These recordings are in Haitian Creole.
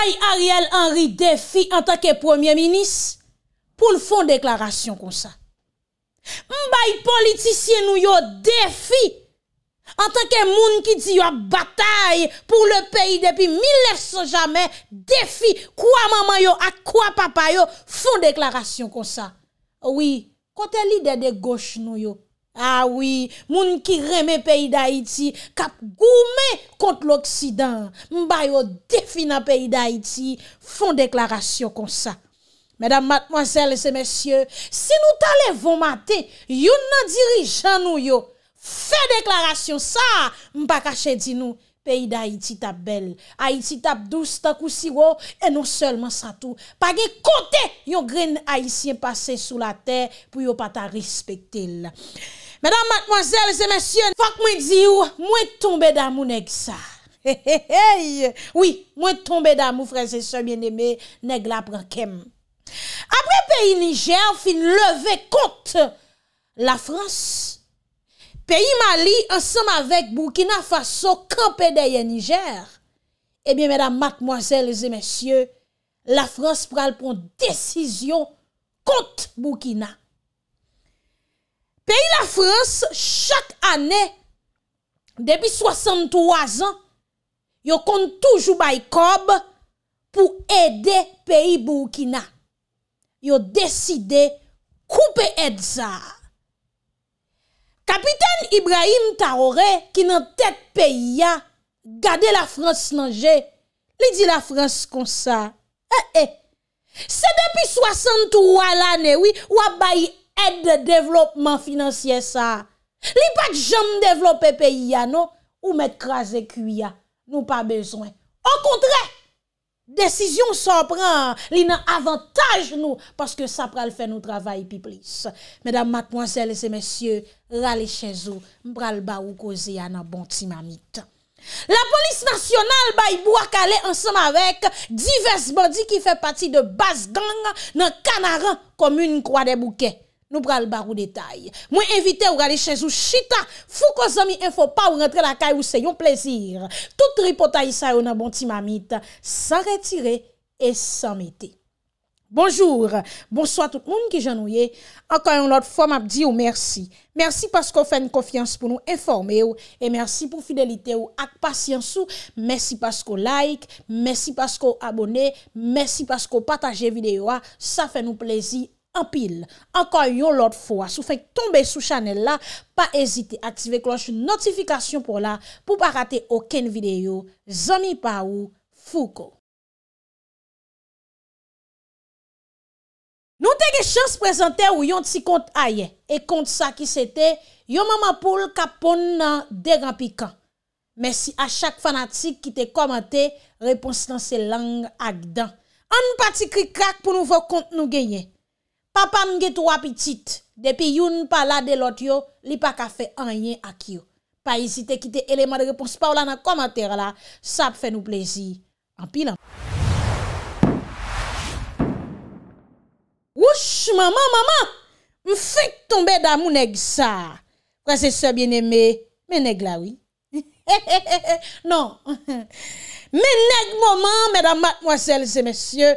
Mbaye Ariel Henry defi an tanke premier minis pou nou fon deklarasyon kon sa. Mbaye politisyen nou yo defi an tanke moun ki di yo batay pou le peyi depi 1900 jamen defi kwa maman yo ak kwa papa yo fon deklarasyon kon sa. Oui, kote lider de gauche nou yo. Awi, ah moun ki reme peyi da iti, kap goume kont l'Oksidan, mbayo defina peyi da iti, fon deklarasyon konsa. Medan matmozelle se mesye, si nou tale von mate, yon nan dirijan nou yo, fe deklarasyon sa, mbakache di nou. Peyi d'Haïti tap bel, Haïti tap douz, tak ou siwo, e nou selman satou. Pagè kote yo gren Haïtien pase sou la tè pou yo pata rispektil. Mèdam, madmoizèl, zèmèsyen, fòk mwen ziyou, mwen tombe damou neg sa. He he he, oui, mwen tombe damou, frèze, se mjen eme, neg la prankem. Apre peyi Niger fin leve kote la Frans. peyi Mali ansem avek Burkina Faso kanpe deye Niger, e bie mèdam matmoazèl, lese mèsyè, la Frans pral pon desisyon kont Burkina. Peyi la Frans, chak anè, debi 63 an, yo kon toujou bayi kob pou ede peyi Burkina. Yo deside koupe edza. Kapiten Ibrahim Taoré, ki nan tèt peyi ya, gade la Frans nan jè, li di la Frans kon sa. Eh eh, se depi 63 l'anè wè, wè bayi ed de devlopman finansye sa. Li pa jèm devloppe peyi ya nou, ou mè krasè kwi ya, nou pa bezwen. Ou kontre! Desisyon son pran li nan avantaj nou paske sa pral fe nou travay pi plis. Medan matponsel se mesye rale chenzo mpral ba ou koze ya nan bon ti mamit. La polis nasyonal bayi bo akale ansan avek divers body ki fe pati de bas gang nan kanaran komoun kwa de bouke. Nou pral barou detay. Mwen evite ou gale chez ou chita. Fou ko zami enfo pa ou rentre la kay bon ou se yon plezir. Tout ripota yisa ou nan bonti mamit. San retire et san mete. Bonjour. Bonsoit tout moun ki janouye. Ankan yon lot fom ap di ou mersi. Mersi pasko fèn kofyans pou nou informe ou. E mersi pou fidelite ou ak pasyans ou. Mersi pasko like. Mersi pasko abone. Mersi pasko pataje videyo a. Sa fèn nou plezir. Anpil, anka yon lot fwa, sou fèk tombe sou chanel la, pa ezite aktive kloche notifikasyon pou la pou pa rate oken videyo. Zoni pa ou, fou ko. Nou te ge chans prezante ou yon ti kont a ye, e kont sa ki se te, yon mama pou l ka pon nan degan pikant. Mersi a chak fanatik ki te komante, repons nan se lang ak dan. An nou pa ti krikrak pou nou vò kont nou genye. Papa mge tou apitit. Depi youn pa la de lot yo, li pa ka fe anyen ak yo. Pa yisi te kite eleman de repons pa ou la nan komater la. Sa ap fe nou plezi. Anpil anpil. Wouche, maman, maman. M fèk tombe da mounèk sa. Kwa se se bien eme, mènèk la wè. Non. Mènèk moman, mèdam matmoasel se mèsyè.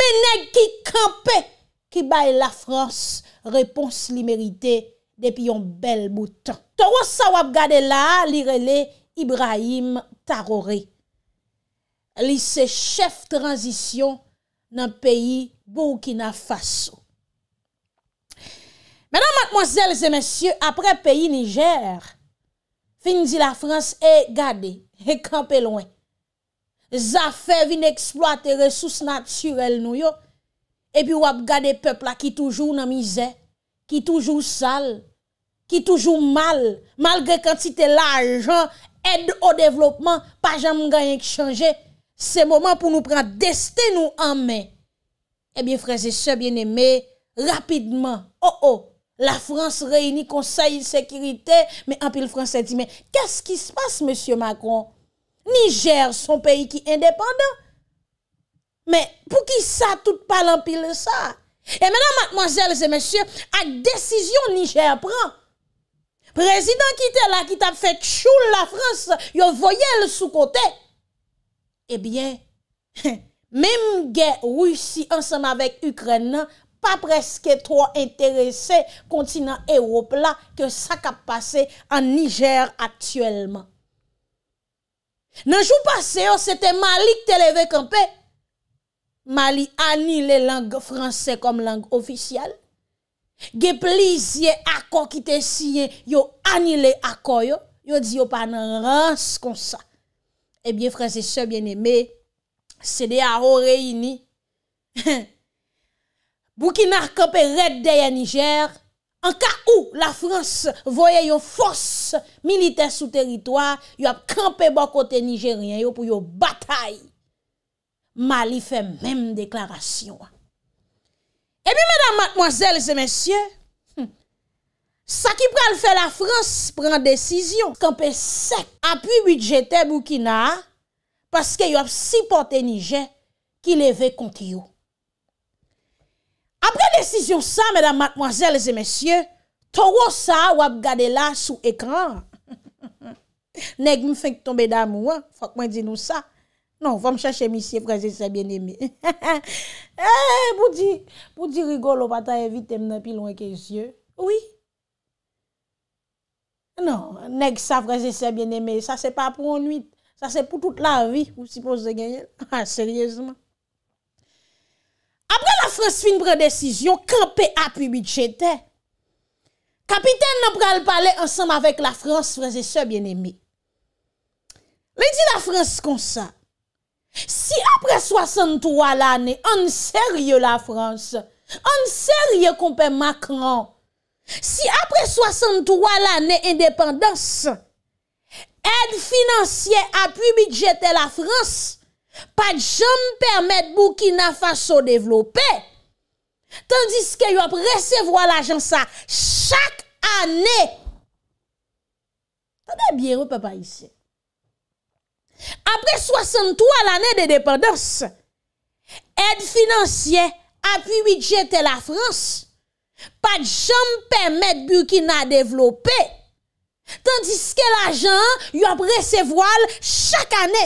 Mènèk ki kampe. Ki baye la Frans repons li merite depi yon bel boutan. Toros sa wap gade la li rele Ibrahim Tarore. Li se chef transisyon nan peyi Burkina Faso. Mèdan matmozèl zè mèsyè, apre peyi Niger, finzi la Frans e gade, e kampe lwen. Zafè vin eksploate resous natyrel nou yon. Et puis, ap gade peuple là qui toujours dans misère, qui toujours sale, qui toujours mal, malgré quantité l'argent, aide au développement, pas jamais gagné qui changer. C'est moment pour nous prendre destin nous en main. Eh bien, frères et sœurs bien-aimés, rapidement, oh oh, la France réunit conseil de sécurité, mais en pile français dit, mais qu'est-ce qui se passe, monsieur Macron? Niger, son pays qui est indépendant, Mè pou ki sa tout palan pil sa? E mè nan matmanjèles e mèsyè, ak desisyon Niger pran, prezident ki te la ki ta fèk choul la Frans yo voyèl sou kote, e eh bie, mèm gen Roussi ansem avèk Ukren nan, pa preske tro interese kontinant Europe la, ke sak ap pase an Niger atyèlman. Nan jou pase yo, se te malik te levek anpe, Mali ani le lang fransè kom lang ofisyal. Ge plis ye akon ki te siye yo ani le akon yo. Yo di yo pa nan rans kon sa. Ebyen eh fransè se bien eme. Se de a ho reyini. Bou ki narkanpe red de ya Niger. An ka ou la frans voye yo fos milite sou teritwa. Yo ap kampe bo kote Nigerien yo pou yo batayi. Mali fè mèm deklarasyon. E bi, mèdam matmoazèl, zè mèsyè, sa ki pral fè la Frans, pran desisyon, kan pe sek api wite jete bou kina, paske yo ap si pote nije ki leve konti yo. Apre desisyon sa, mèdam matmoazèl, zè mèsyè, towo sa wap gade la sou ekran. Neg mwen fèk tombe da mou, fòk mwen di nou sa, Non, fòm chache misye fraze se bien eme. Pou di rigolo pata evite mnen pi loun ke zye. Oui. Non, nek sa fraze se bien eme. Sa se pa pou anuit. Sa se pou tout la vi. Pou si pou se genye. Seriezman. Apre la frans fin pre-desisyon, kranpe api mi chete. Kapiten nan pral pale ansanm avèk la frans fraze se bien eme. Le di la frans kon sa. Si apre 63 l'anè, an sè rye la Frans, an sè rye kompè Macron. Si apre 63 l'anè, indépendance, ed financye apu bidjetè la Frans, pa djèm pèrmèd bou ki na fassò dèvlopè. Tandis ke yon ap resevwa l'ajans sa chak anè. A be biè, ou pe pa isè? Apre 63 l'anè de depados, ed financiè api widjetè la Frans, pa jom pèmèd bukina devlopè, tandis ke la jan yon prese voal chak anè.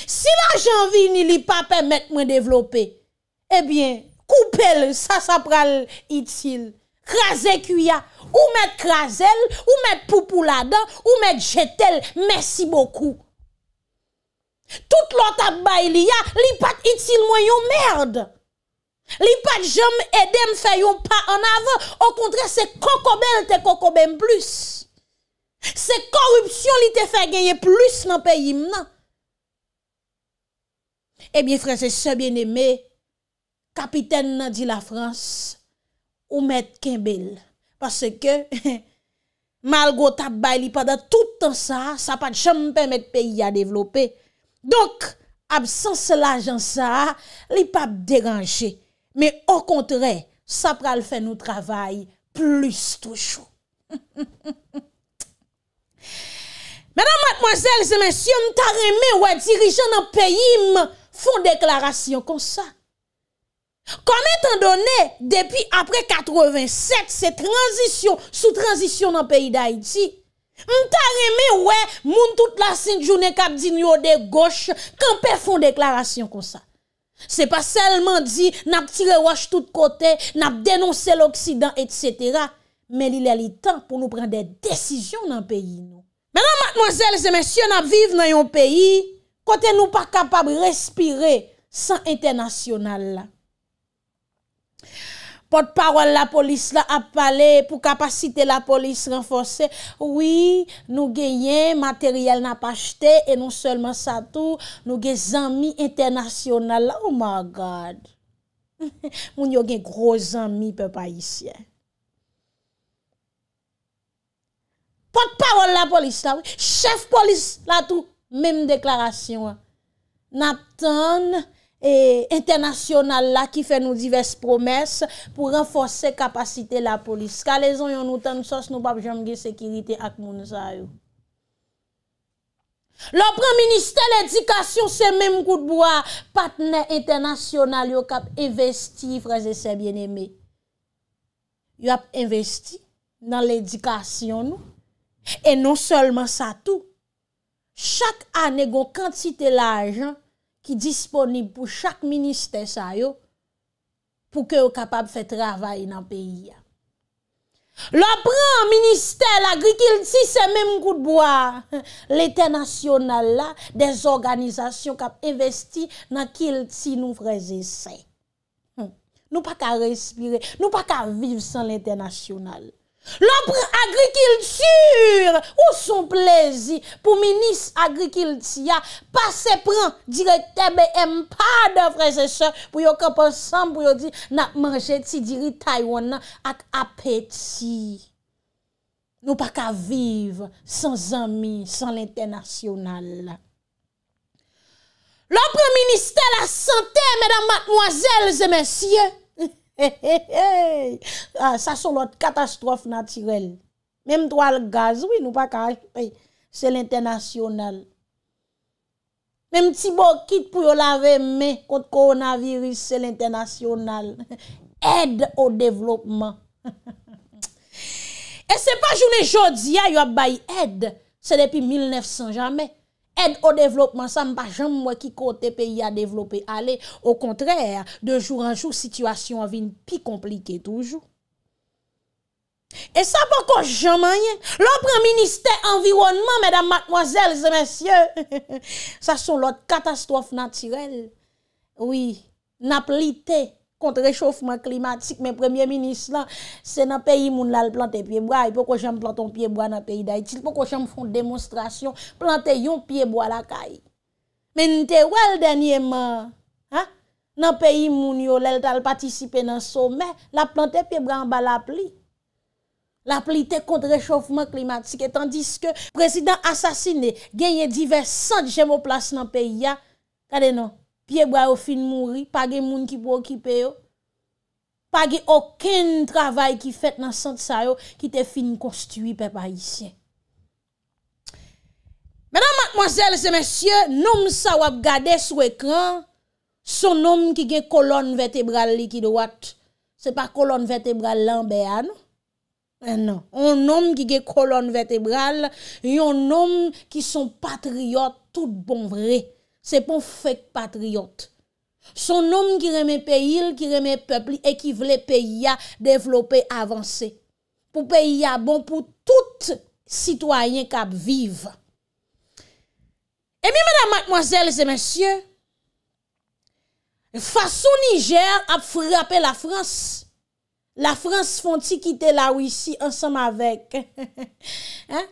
Si la jan vi nili pa pèmèd mwen devlopè, e eh bien, koupèl sa sa pral itil. craser cuya, ou mettre crasel, ou mettre poupou là-dedans, ou mettre jetel. Merci beaucoup. Tout l'autre il y a, li pat y moi yon merde. Li pat jom edem fè yon pas en avant. Au contraire, c'est kokobel te kokobem plus. C'est corruption li te fait gagner plus dans le pays maintenant. Eh bien, frères et sœurs bien-aimés, capitaine nan dit la France, Ou mèt kembèl. Pase ke, malgo tabay li pa da tout an sa, sa pat chan mpè mèt peyi ya devlopè. Donk, absans la jan sa, li pa dèranjè. Men, o kontre, sa pral fè nou travay plus toujou. Mèdan matmozèl, zè mèsyon, tarè mè wè dirijan nan peyi m fon deklarasyon kon sa. Kon etan donè, depi apre 87, se tranjisyon, sou tranjisyon nan peyi d'Haïti, m ta remè wè moun tout la sinjounè kap di nyode goch, kan pe fon deklarasyon kon sa. Se pa selman di, nap tire waj tout kote, nap denonse l'Oksidan, et cetera, men li lè li tan pou nou pren de desisyon nan peyi nou. Menan, matmozèl, se men syon ap viv nan yon peyi, kote nou pa kapab respire san internasyonal la. Pot parol la polis la ap pale pou kapasite la polis renfose. Oui, nou gen yen materyel na pa chete. E nou selman sa tou, nou gen zami internasyonal la. Oh my God! Moun yo gen groz zami pe pa isye. Pot parol la polis la. Chef polis la tou. Mem deklarasyon. Nap ton... E internasyonal la ki fe nou divers promes pou renfose kapasite la polis. Kale zon yon nou tan nou sos nou bab jom ge sekirite ak moun sa yo. Lopren minister l'edikasyon se men mkout bo a patne internasyonal yo kap investi fraze se bien eme. Yo ap investi nan l'edikasyon nou. E non solman sa tou. Chak ane gon kantite la ajan Ki disponib pou chak ministè sa yo pou ke yo kapab fè travay nan peyi ya. Lo pran ministè l'agri ki l'ti se mèm gout boya. L'été nasyonal la, des organizasyon kap investi nan ki l'ti nou freze se. Nou pa ka respire, nou pa ka vive san l'été nasyonal la. Lopre agrikilture ou son plezi pou minis agrikiltia pa se pran dire tebe empa devre se se pou yo kap ansan pou yo di nat manje ti diri taiwana at apeti. Nou pa ka vive san zami, san l'internasyonal. Lopre minister la sante, medan matmoazel ze mensyen, He he he, sa ah, son lot katastrofe natirel. Mem to al gaz, oui nou pa ka, se l'internasyonal. Mem ti bo kit pou yo lave me konti koronavirus, se l'internasyonal. Ed o devlopman. E se pa jounen jodia ah, yo ap bay ed, se depi 1900 jamè. Ed o devlopman sa mba jom mwen ki kote peyi a devloppe ale. O kontrèr, de joun an joun, situasyon avin pi komplike toujou. E sa bako jomanyen. Lopre minister environnement, medam matmozèl, zemesye. Sa son lot katastrofe natyrel. Oui, na plité. kontre-rechofman klimatik, men premye minis lan, se nan peyi moun lal plante piyebwa, pou ko jem planton piyebwa nan peyi da itil, pou ko jem fon demonstrasyon, plante yon piyebwa lakay. Men te wè l denye man, nan peyi moun yo lal tal patisipe nan somè, la plante piyebwa an ba la pli. La pli te kontre-rechofman klimatik, etan diske prezident asasine, genye diversant jemoplas nan peyi ya, kade nou? pie bra yo fin mounri, pa ge moun ki pou okipe yo, pa ge oken travay ki fet nan sante sa yo, ki te fin konstui pe pa isye. Mè nan matmozèl se mèsyè, noum sa wap gade sou ekran, son noum ki ge kolon vetebral li ki do wot, se pa kolon vetebral lan be an, an noum eh non. ki ge kolon vetebral, yon noum ki son patriot tout bon vre, Se pou fèk patriote. Son nom ki remè peyil, ki remè pepli, e ki vle peyya devlopè avansè. Pou peyya bon pou tout sitwayen kap viv. E mi, madame, mademoiselles et messieurs, fason Niger ap frapè la France. la Frans fon ti kite la ou isi ansam avek.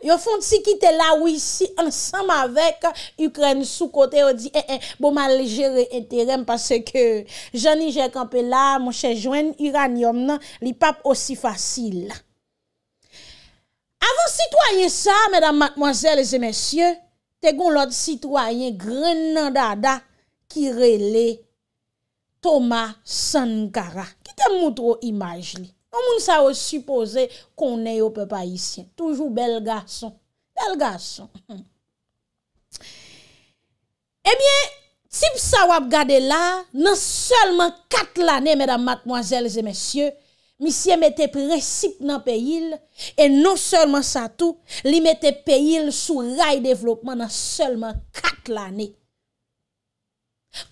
Yo fon ti kite la ou isi ansam avek, Ukren sou kote ou di, e, e, bo ma lejere enterem, pase ke Jani Jekampela, Monshejwen, Uranium nan, li pap osi fasil. Avon sitwayen sa, medan matmoazel e zemesye, te gon lot sitwayen grenan dada, ki reley. Thomas Sankara. Kite moutro imaj li. Moun sa wè suppose konè yo pe pa isyen. Toujou bel gason. Bel gason. Ebyen, sip sa wè ap gade la, nan selman kat l'anè, mèdam matmoazèl zè mèsyè, misye mète pre sip nan pe yil, e non selman sa tou, li mète pe yil sou ray devlopman nan selman kat l'anè.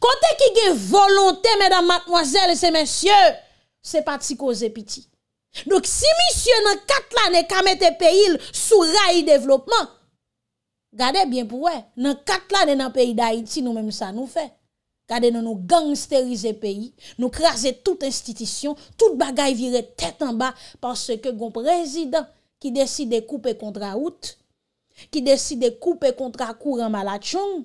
Kontè ki gen volontè, mèdam matmoazèl, se mèsyè, se pati ko zè piti. Nouk si mèsyè nan katla ne kamète peyil sou ray devlopman, gade bien pouè, nan katla nan peyil d'Haïti nou mèm sa nou fè. Gade nan nou gangsterize peyil, nou krasè tout institisyon, tout bagay vire tèt anba, panse ke goun prezident ki deside koupe kontra out, ki deside koupe kontra kouran malachon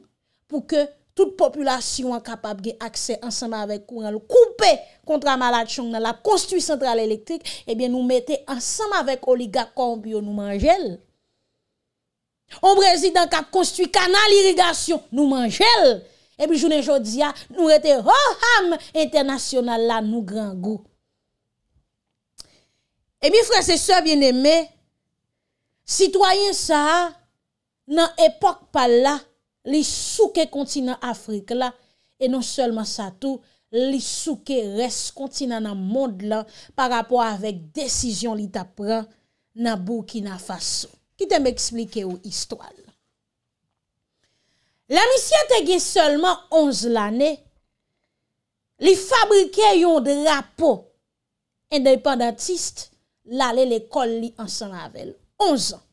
pou ke lout populasyon an kapab ge akse ansama avek kouran loup, koupe kontra malat chong nan la konstwi sentral elektrik, ebyen eh nou mette ansama avek oliga kambyo nou manjel. Obrezi dan kap konstwi kanal irrigasyon nou manjel, ebyen eh jounen jodia nou rete ho ham internasyonan la nou gran go. Ebyen eh franse se vye neme, sitwayen sa nan epok pala, Li souke kontina Afrika la E non selman sa tou Li souke res kontina nan monde la Par apwa avek desisyon li tapran Nan bou ki nan fason Ki te m eksplike ou histwal La misyen te gen selman 11 lane Li fabrike yon drapo Endepandatist La le le kol li ansan avel 11 an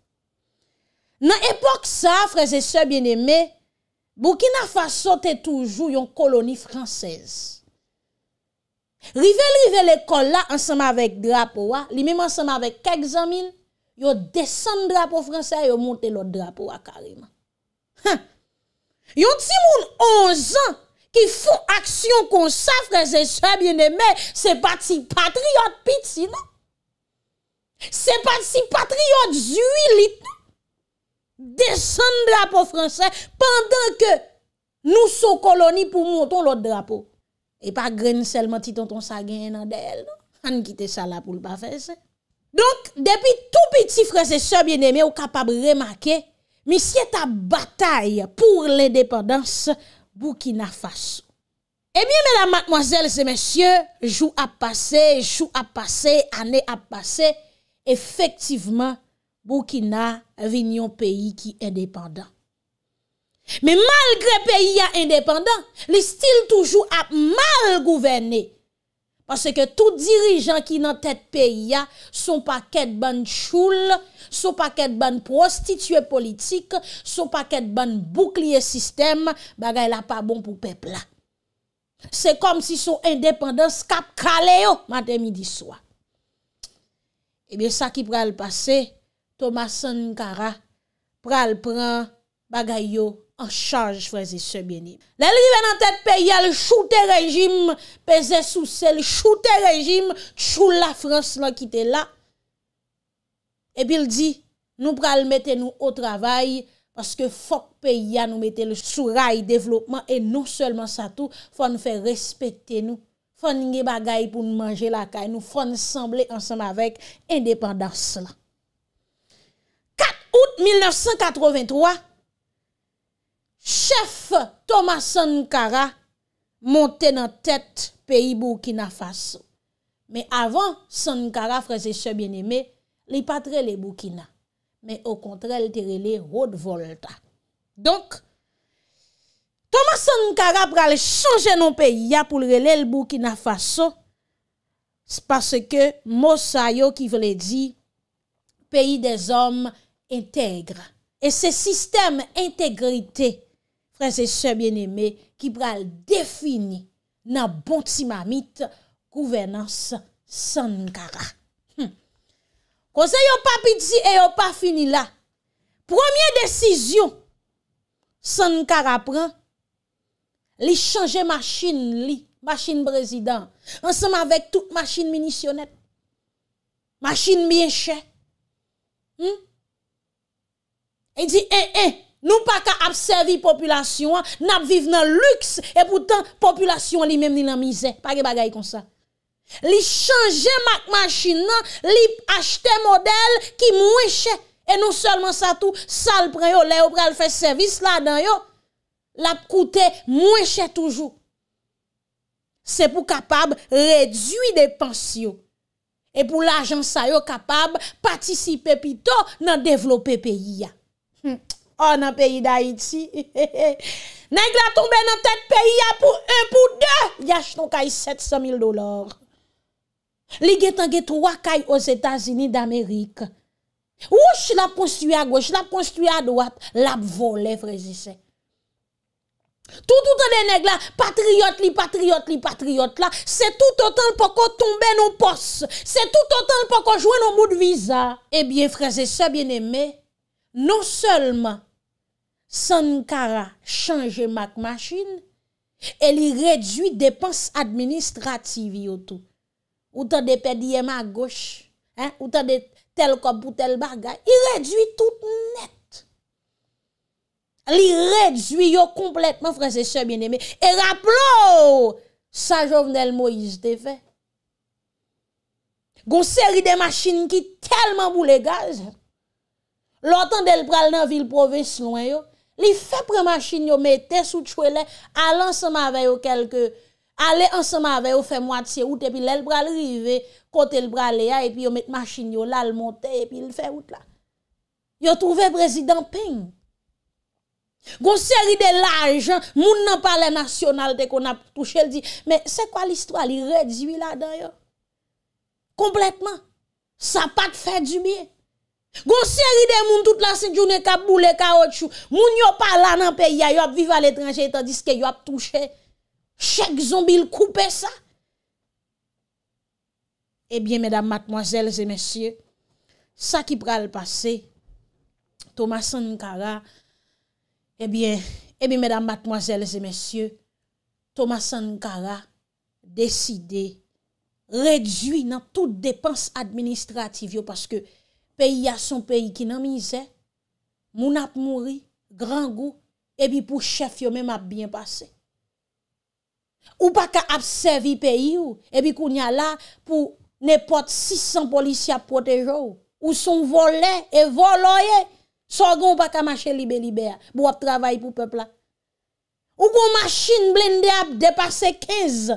Nan epok sa freze se bieneme Bwokina fwa sote toujou yon koloni fransez. Rive l'rive l'ekol la ansama vek drapo wa, li mèm ansama vek kak zamin, yo desen drapo fransez, yo monte l'ot drapo wa karima. Ha! Yon ti moun 11 an ki foun aksyon kon safre, e se pati patriot piti, no? Se pati patriot zui lit, no? Desen drapo fransè Pendan ke nou sou koloni Pou monton lot drapo E pa gren selman ti tonton sa gen nan del An kite sa la pou l'pa fese Donk depi tou piti fransè Se bien eme ou kapab remake Misye ta batay Pour l'independance Bou ki na fase Ebyen menam matmoazel se mesye Jou ap pase, jou ap pase Ane ap pase Efektiveman bou ki na vinyon peyi ki endependant. Me malgre peyi ya endependant, li stil toujou ap mal gouvene. Pase ke tou dirijan ki nan tet peyi ya, sou pa ket ban choul, sou pa ket ban prostitue politik, sou pa ket ban boukliye sistem, bagay la pa bon pou pepla. Se kom si sou endependant skap kale yo, maten mi di sou. Ebyen eh sa ki pre al pase, Thomas Sankara pral pran bagay yo an chanj fwese se bjeni. Lè li ven an tèt pe ya le choute rejim, pe zè sou se le choute rejim chou la Frans non la ki te la. Epi l di nou pral mette nou o travay paske fok pe ya nou mette sou ray devlopman e nou selman sa tou fwene fè respette nou, fwene nge bagay pou nou manje la kay, nou fwene semble ansan avèk indépendans la. Oout 1983, chef Thomas Sankara monte nan tèt peyi Burkina Faso. Me avan Sankara, frazeche bien eme, li patre le Burkina. Me o kontre, li tere le road volta. Donk, Thomas Sankara prale chanje nan peyi ya pou le rele le Burkina Faso, se passe ke mou sa yo ki vle di peyi de zom me entegre. E se sistem entegrite prese se bien eme ki pral defini nan bonti ma mit kouvenans Sankara. Hmm. Kose yo pa piti e yo pa fini la. Premier desisyon Sankara pran li chanje maschine li, maschine brezidant. Ansem avèk tout maschine minisyonet. Maschine miyeche. Hmm. E di, en, en, nou pa ka ap servi populasyon an, nap vive nan luks, e poutan, populasyon li menm ni nan mizè. Pa ge bagay kon sa. Li chanje mak machin nan, li achte model ki mwenche. E nou solman sa tou, sal preyo, leyo preyo fè servis la dan yo, lap koute mwenche toujou. Se pou kapab redwi de pensyo. E pou lajan sa yo kapab patisipe pito nan devlope peyi ya. oh, dans le pays d'Haïti. Neg la tombe dans tête pays ya pour 1 pour 2, Y nou kay 700 000 dolar. Li getan get aux États-Unis d'Amérique. Ouch, la construit à gauche, la construit à droite. la volé, frère. Tout autant de nègres là, patriote li, patriote li, patriote là, c'est tout autant pour qu'on tombe nos postes, c'est tout autant pour qu'on joue nos mots de visa. Eh bien, frères et sœurs bien-aimés, non seulement Sankara chanje mak machin E li redwi depans administrativ yo tout Ou ta de pedi yema goch Ou ta de tel kop pou tel bagay I redwi tout net Li redwi yo kompletman franse se bineme E raplo sa jovnel Moïse te fe Gon seri de machin ki telman bou le gaz Lotan del pral nan vil provise loin yo Li fepre machin yo mette sou tchwe le, alen sema veyo kelke, alen sema veyo fe mwate se ou te pi lèl bral rive, kote l bral le a, epi yo mette machin yo lal monte, epi l fe ou te la. Yo trouve prezident ping. Gon seri de laj, moun nan pale nasyonal te kon ap touche l di, men se kwa l istwa li rediwi la den yo? Kompletman. Sa pat fe du miye. Gon seri de moun tout la se jounen kap boule ka otchou. Moun yo pala nan pe ya yo ap vive al etranje tandis ke yo ap touche. Chek zombil koupe sa. Ebyen, eh medam matmoazel, zemesye, sa ki pral pase, Thomas Sankara, ebyen, eh ebyen, eh medam matmoazel, zemesye, Thomas Sankara, deside, redjwi nan tout depans administrativ yo paske peyi a son peyi ki nan minise, moun ap mouri, gran gou, ebi pou chef yo men ap bien pase. Ou pa ka ap sevi peyi yo, ebi koun ya la, pou ne pot 600 polisi ap protejou, ou son vole, e vole oye, so goun pa ka mache libe-libe a, bou ap travaye pou pepla. Ou kon machine blinde ap depase 15,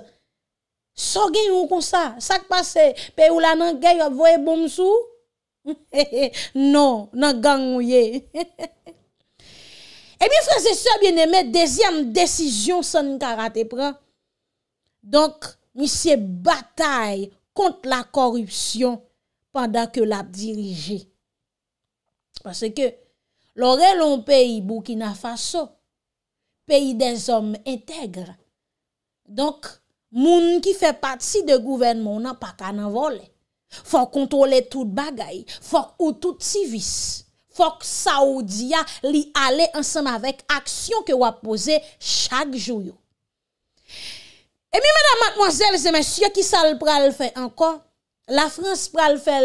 so goun ou kon sa, sak pase, peyi ou la nan gaye ap voye bom sou, Non, nan gang ou ye E eh mi fraze sa biene me Dezyam desisyon sa ni karate pra Donk Mi se batay Kont la korupsyon Padak yo la dirije Pase ke Lore lon peyi bou ki na faso Peyi de zom Integre Donk moun ki fe pati De gouvenmon nan pa kan avole Fok kontrole tout bagay, fok ou tout sivis, fok saoudiya li ale ansanm avek aksyon ke wap pose chak jouyo. E mi mèdam matmoazèl, se mèsyè ki sal pral fè ankon, la Frans pral fè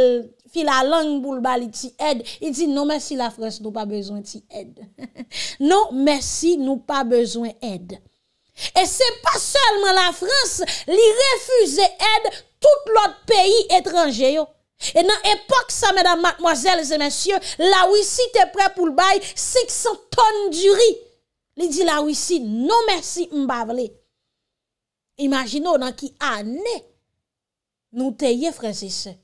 fi la lang bou l bali ti ed, i di nou mèsi la Frans nou pa bezwen ti ed. Nou mèsi nou pa bezwen ed. E se pa sèlman la Frans li refuze ed... Tout l'ot peyi etranje yo. E nan epok sa, madame, mademoiselles et messieurs, la wisi te pre pou l'bay, 600 tonne di ri. Li di la wisi, non mersi mbavle. Imagino nan ki ane, nou te ye fransise.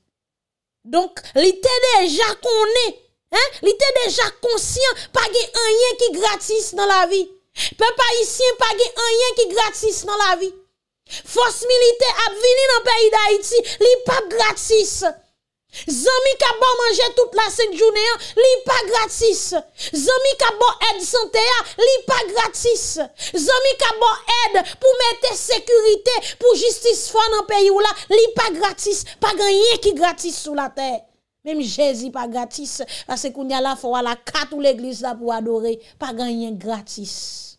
Donk, li te deja konne, li te deja konsyen, page enyen ki gratis nan la vi. Pe pa isyen, page enyen ki gratis nan la vi. Force militaire a vini dans le pays d'Haïti, li pas gratis. Zami ka bon manger toute la sainte journée, li pas gratis. Zami ka bon aide santé, li pas gratis. Zami qui bon aide pour mettre sécurité, pour justice fort dans pays ou là, li pas gratis, pas rien qui gratis sur la terre. Même Jésus pas gratis parce qu'on y a la foi à la carte ou l'église là pour adorer, pas rien gratis.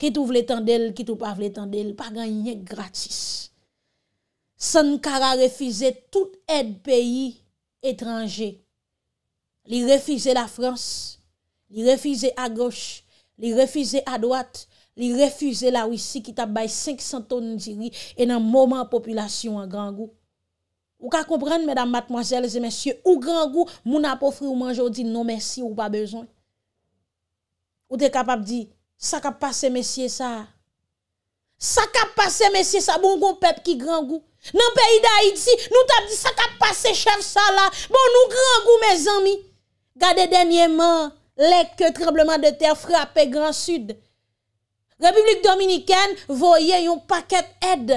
Ki tou vle tendel, ki tou pa vle tendel, pa ganyen gratis. Sankara refize tout ed peyi etranje. Li refize la France, li refize a gauche, li refize a droite, li refize la Ouissi ki tabay 500 ton diri en an mouman populasyon an gangou. Ou ka komprende, medan matmojel, zemensye, ou gangou moun apofri ou manjou di non mersi ou pa bezon. Ou te kapap di, Sak ap pase mesye sa. Sak ap pase mesye sa, bon kon pep ki grangou. Nan peyi de Haiti, nou tap di sak ap pase chef sa la. Bon nou grangou me zanmi. Gade denye man, lek ke trembleman de ter frape gran sud. Republik Dominikane voye yon paket ed.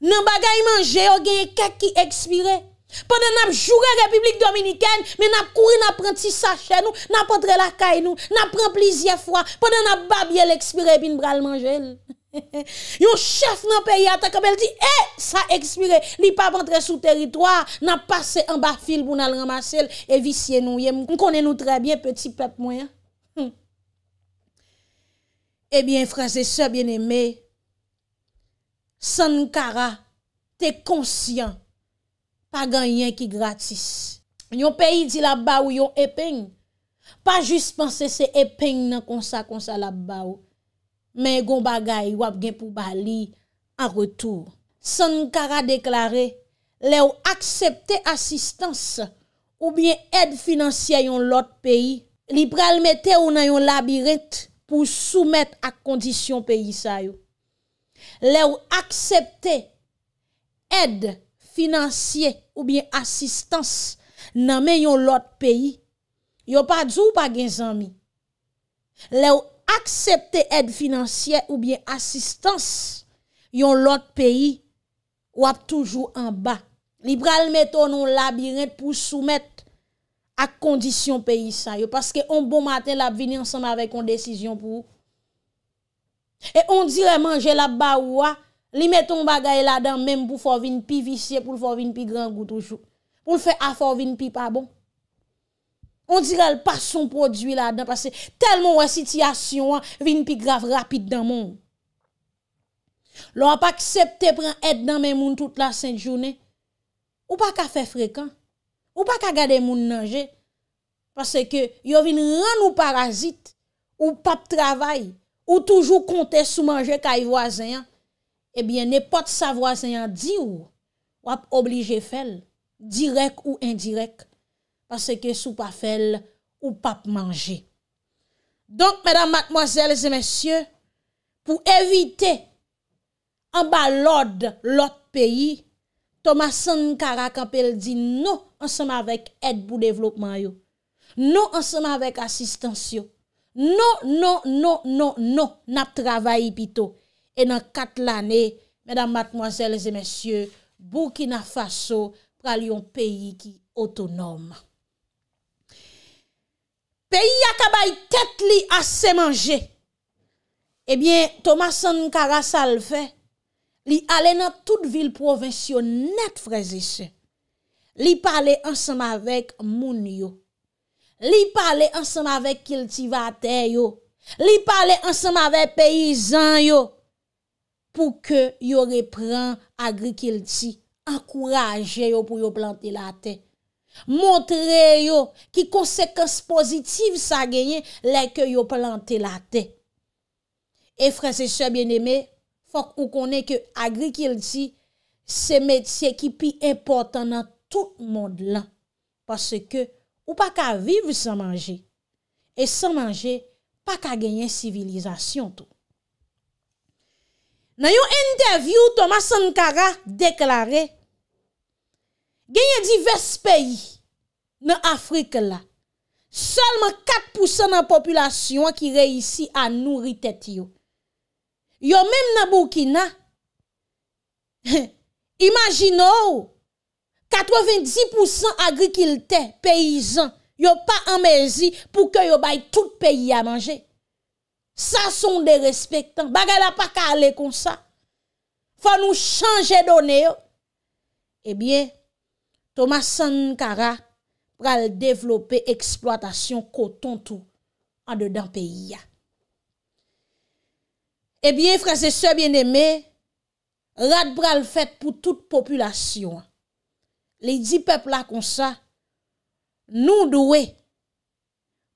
Nan bagay manje, ogeye kak ki ekspire. Pwede nan ap jure republik dominiken Men ap kouri nan ap renti sa chen nou Nan ap rentre la kay nou Nan ap rent plizye fwa Pwede nan ap bab yel ekspire bin bral manjel Yon chef nan peyata Kom el di e eh, sa ekspire Li pa rentre sou teritwa Nan ap pase an ba fil pou nan remasel E visye nou yem Mkone nou trebyen peti pep mwen Ebyen frase se bien eme eh Sankara Te konsyen pa ganyen ki gratis. Yon peyi di la ba ou yon epeng, pa jist pense se epeng nan konsa konsa la ba ou, men yon bagay wap gen pou bali an retou. Sankara deklare, le ou aksepte asistans ou bien ed financia yon lot peyi, li pralmete ou nan yon labirent pou soumet ak kondisyon peyi sayo. Le ou aksepte ed financia Ou bien asistans nanmen yon lot peyi Yo pa djou pa gen zami Le ou aksepte ed finansyen ou bien asistans Yon lot peyi Ou ap toujou an ba Libral meto nou labiret pou soumet Ak kondisyon peyi sa yo Paske on bon maten lab vini ansanm avek kon desisyon pou E on dire manje lab ba ou wa Li meton bagay la dan menm pou fò vin pi visye, pou fò vin pi gran goutou chou. Ou fè a fò vin pi pa bon. On direl pas son prodwi la dan, pase tel moun wè sityasyon an, vin pi grav rapit dan moun. Lò a pa ksepte pran et dan men moun tout la sènt jounen. Ou pa ka fè frekan. Ou pa ka gade moun nanje. Pase ke yo vin rann ou parazit, ou pap travay, ou toujou kontè sou manje ka y vwazen an. Ebyen, eh ne pot sa voisen yon di ou, wap oblije fel, direk ou indirek, paseke sou pa fel ou pap manje. Donk, mèdam, matmoazèl, zè mèsyè, pou evite anba lòd lòt peyi, Thomas Sankara kapel di nou ansem avèk ed pou devlopman yo, nou ansem avèk asistans yo, nou, nou, nou, nou, nou, nap travayi pito, E nan kat l'anè, mèdam matmoazèles e mèsyè, bou ki nan fasyo pral yon peyi ki otonom. Peyi akabay tèt li asè manjè, ebyen eh Thomas Sankara sal fè, li ale nan tout vil provensyon net frezise. Li pale ansam avek moun yo, li pale ansam avek kiltiva tè yo, li pale ansam avek peyizan yo, pou ke yo repran agri-kilti, ankouraje yo pou yo plante la te. Montre yo ki konsekans pozitiv sa genye la ke yo plante la te. E fran se sè bien eme, fok ou konen ke agri-kilti, se metye ki pi importan nan tout moun lan. Paske ou pa ka vive san manje, e san manje, pa ka genye sivilizasyon tou. Nan yon interview Thomas Sankara deklarè, genye di ves peyi nan Afrika la, solman 4% nan populasyon ki reysi a nouri tet yo. Yo menm nan Burkina, imagino, 90% agrikilte, peyizan, yo pa amezi pou ke yo bay tout peyi a manje. sa son de respek tan, baga la pa ka ale kon sa, fa nou chanje done yo, e eh bie, Thomas Sankara, pral develope eksploatasyon, koton tou, an de dan peyi ya. E bie, frase se bieneme, rat pral fet pou tout populasyon, li di pepla kon sa, nou dowe,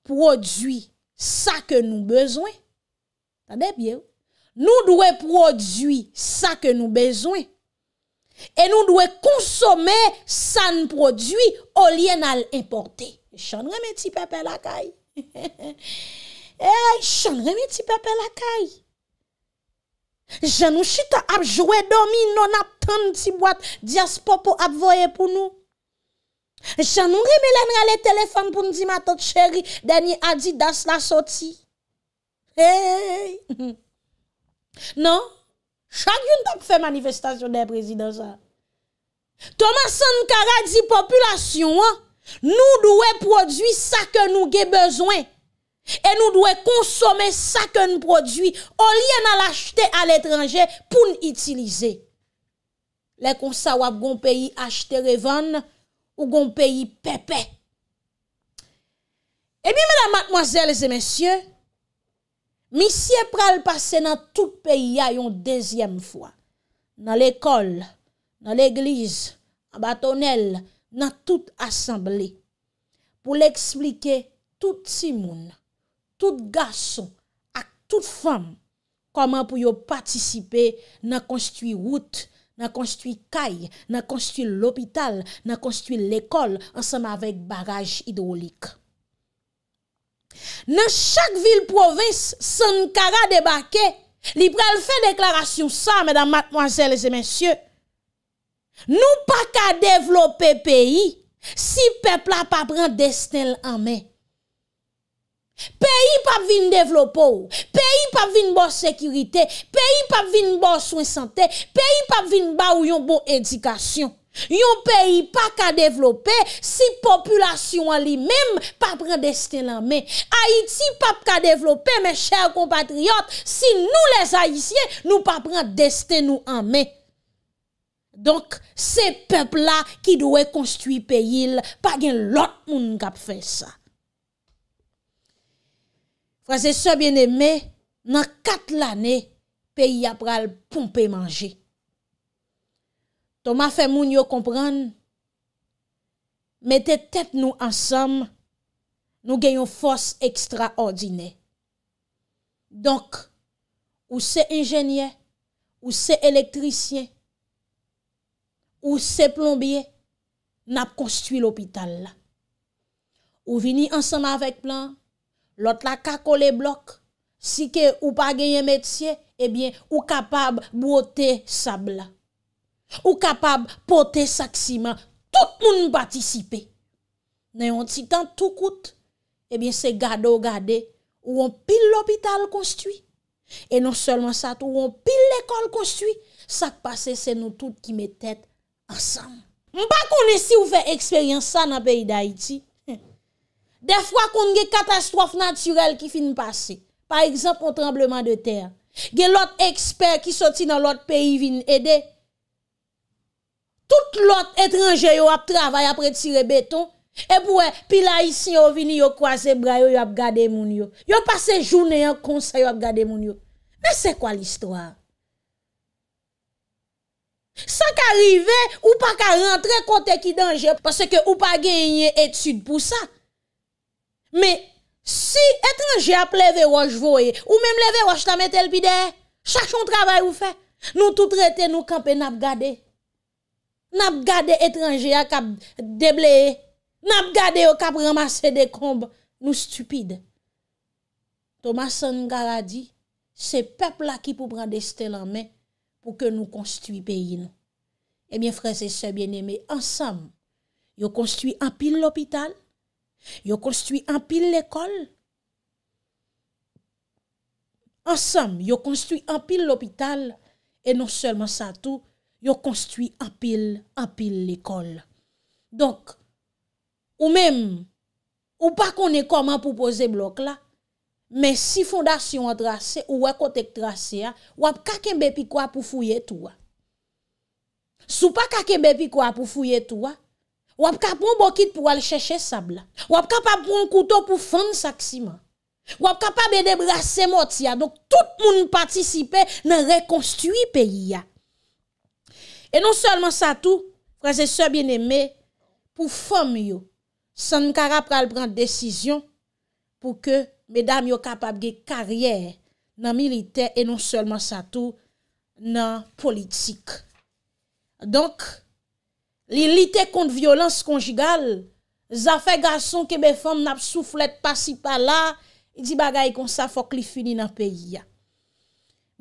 prodwi, sa ke nou bezwen, Nou dwe prodwi sa ke nou bezwen E nou dwe konsome san prodwi O liye nan l'importe Chan reme ti pepe lakay Chan reme ti pepe lakay Je nou chite ap jwe domi Non ap tan ti boat Dias popo ap voye pou nou Chan reme lenre ale telefon Poun di ma tot cheri Deni adi das la soti Non, chak yon tak fè manifestasyon den prezidansan. Thomas Sankara di populasyon an, nou dwe prodwi sa ke nou ge bezwen, e nou dwe konsome sa ke nou prodwi, olye nan l'achete al etranje pou nou itilize. Lè konsawap goun peyi achete revan, ou goun peyi pepe. E mi mèdèm matmoazèl zè mèsyè, Mi siye pral pase nan tout peyi ya yon dezyem fwa. Nan l'ekol, nan l'eglize, nan batonel, nan tout asemble. Pou l'eksplike tout simoun, tout gason, ak tout fam. Koman pou yo patisipe nan konstwi wout, nan konstwi kay, nan konstwi l'opital, nan konstwi l'ekol ansama avèk baraj idolik. Nan chak vil provins, son kara debake, li prel fe deklarasyon sa, medan matmwazel e zemensye, nou pa ka devlope peyi, si pepla pa pran destel anmen. Peyi pa vin devlopo ou, peyi pa vin bo sekirite, peyi pa vin bo swen sante, peyi pa vin ba ou yon bo edikasyon. Yon peyi pa ka devlope Si populasyon an li mem Pa pren deste nan men Haiti pa ka devlope Men chèr compatriote Si nou les Haitien Nou pa pren deste nou an men Donk se pepl la Ki dwe konstwi peyi Pa gen lot moun kap fe sa Frase so bien eme Nan kat l ane Peyi ap pral pompe manje Toma fè moun yo kompran, metè tèt nou ansam, nou genyon fòs ekstraordinè. Donk, ou se enjenye, ou se elektrisye, ou se plombye, nap konstwi l'opital la. Ou vini ansam avèk plan, lot la kako le blok, si ke ou pa genyen mètsye, ebyen ou kapab bwote sabla. Ou kapab pote sak siman. Tout moun patisipe. Nè yon titan tout kout. Ebyen se gado gade. Ou won pil l'hobital konstwi. E non selman sat ou won pil l'ekol konstwi. Sak pase se nou tout ki metet ansam. Mba konesi ou fe eksperyansan nan peyi da iti. De fwa kon ge katastrofe natyrel ki fin pase. Par eksemp an trembleman de ter. Ge lot eksper ki soti nan lot peyi vin ede. Tout lot etranje yo ap travay apre tire beton. E pwe, pila isi yo vini yo kwaze bra yo yo ap gade moun yo. Yo pase jounen yon konsay yo ap gade moun yo. Ne se kwa l'histoire? Sa ka rive, ou pa ka rentre kote ki denje. Pase ke ou pa genye etsud pou sa. Me, si etranje ap leve waj voye, ou mem leve waj tamete lpide, chak chon travay ou fe, nou tout rete nou kampen ap gade. nap gade etranje akab debleye, nap gade okap ramase dekomb nou stupide. Thomas Sengal a di, se pepl la ki pou pran destel anmen, pou ke nou konstuit peyine. E eh myen frese se bieneme, ansam, yo konstuit anpil l'opital, yo konstuit anpil l'ekol, ansam, yo konstuit anpil l'opital, e non selman sa tou, yo konstuit apil, apil l'ekol. Donk, ou mem, ou pa konen koman pou pose blok la, men si fondasyon an drase, ou wakot ek drase ya, wap kakembe pi kwa pou fouye touwa. Sou pa kakembe pi kwa pou fouye touwa, wap kapon bokit pou wale cheche sabla, wap kapon kouton pou fande saksiman, wap kapon bede brase moti ya, donk tout moun patisipe nan rekonstuit peyi ya. E non selman sa tou, prezese bien eme, pou fom yo, san mkara pral pran desisyon pou ke bedam yo kapab ge karyer nan milite e non selman sa tou nan politik. Donk, li lite kont violans konjigal, zafè gason kebe fom nap souflet pasi pala, di bagay kon sa fok li fini nan peyi ya.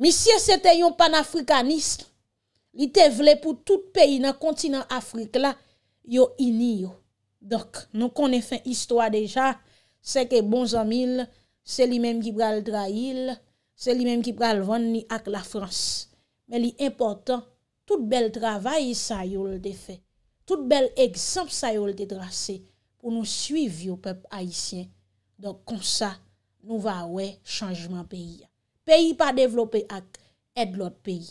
Misye se te yon panafrikanisme. Li te vle pou tout peyi nan kontinant Afrik la, yo ini yo. Dok, nou konen fin istwa deja, seke bon zanmil, se li menm ki pral drail, se li menm ki pral vwenni ak la Frans. Men li importan, tout bel travay sa yo l de fe, tout bel ekzamp sa yo l de drase, pou nou suiv yo pep Haitien. Dok, konsa, nou va we chanjman peyi. Peyi pa devlope ak, ed lot peyi.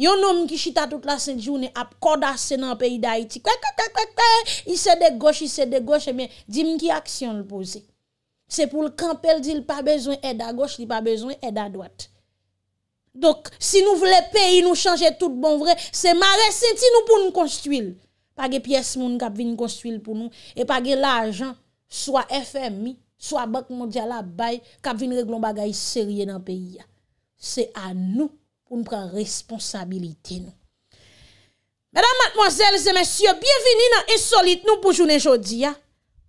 Yon nom ki chita tout la sè di oune ap kodase nan peyi da iti. Kwek kwek kwek kwek kwek. I sè de goche, i sè de goche. Emen, eh di mki aksyon l'poze. Se pou l'kampel di l'pa bezon ed a goche, li pa bezon ed a doat. Dok, si nou vle peyi nou chanje tout bon vre, se mare senti nou pou nou konstuil. Page piyes moun kap vin konstuil pou nou. E page l'ajan, swa FMI, swa Bak Mondiala Bay, kap vin reglon bagay seriye nan peyi ya. Se anou. Ou nou pran responsabilite nou. Madame, mademoiselle, zemesio, bienveni nan esolite nou pou jounen jodi ya.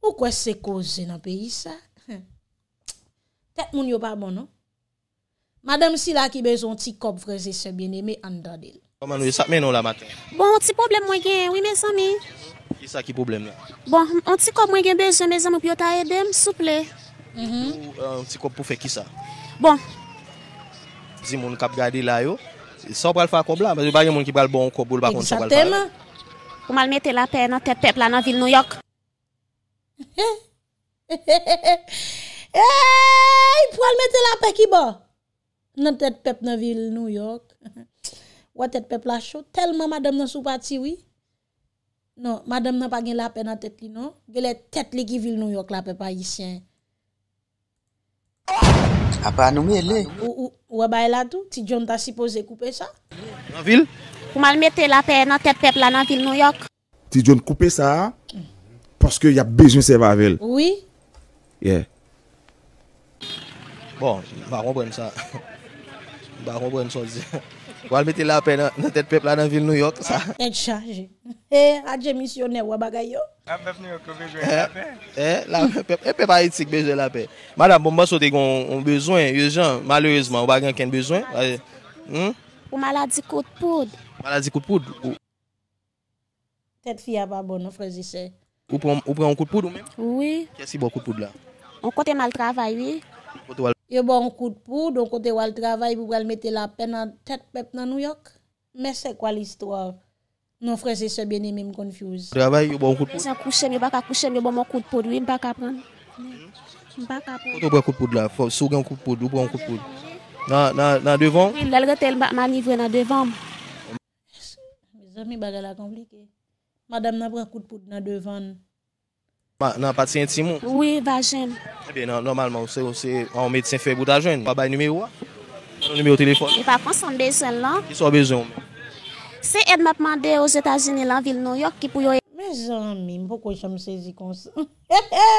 Ou kwa se koze nan peyi sa? Tet moun yo ba bon nou? Madame, si la ki bezon ti kop vreze se bine, me andade. Koman nou yon sap men nou la maten? Bon, ti problem mwen gen, wime sami? Ki sa ki problem la? Bon, ti kop mwen gen bezon, mezan mwen pi otay edem, souple. Mm-hmm. Euh, ti kop pou fe ki sa? Bon. zi moun kap gadi la yo. So pral fa kob la, mwen ki pral bon kob ou l bakon so pral fa yo. Exactement. Ou mal mette la pe nan tet pep la nan vil New York. Ou mal mette la pe ki bo. Nan tet pep nan vil New York. Ou an tet pep la chou. Telman madame nan sou pati oui. Non, madame nan pagen la pe nan tet li non. Vele tet li ki vil New York la pe pa yi sien. Oh! A pa anoume elè. Ou, ou, ou, ou, waba eladou, ti John ta sipose koupe sa? Nan vil? Ou mal mette la peyè nan tepepe la nan vil New York? Ti John koupe sa, poske y ap bejoun se vavel. Ouwi? Ye. Bon, ba ron bon sa. Ba ron bon sa zi. Gwalmete lape nan tet pep la dan vil New York sa. Et charge. E, eh, adje misyonen wabaga yo. A pep New York ou bejwe lape? E, pep a itik bejwe lape. Madame, bon, mbwa sote kon bezwen, yo jan, malouezman, wabagan ken bezwen. Hmm? Ou maladi kout poud? Maladi kout poud? Tet fi ava bon, non, ou frezise. Ou pre on kout poud ou men? Oui. Kè si bo kout poud la? On kote mal travaye, oui. Yo bon coup de pou, donc on doit le travail pour mettre la peine en tête peuple dans New York. Mais c'est quoi l'histoire Non frères c'est ce bien-aimés me confuse. Travail bon coup de pou. Sans coucher, pas qu'à coucher, bon coup de pou, oui, pas qu'à prendre. Hmm. Pas qu'à prendre. Pour coup de pou là, faut sous un coup de pou, pour un coup de pou. na na devant. Oui, là le tel manivrer devant. Mes amis bagarre la compliqué. Madame n'a pas coup de pou dans devant. Nan pati enti moun? Oui, vajen. Ebe eh nan, normalman, ou se ou se, an ou medisyen febou ta jen? Babay nume ou a? Nan nume ou telefon? Eba, kon san bezon lan? S'o bezon. Se ed ma pman de ou zeta zini lan vil nouyok ki pou yo e... Me zan mi, mpoko jom sezi kon se... E, e,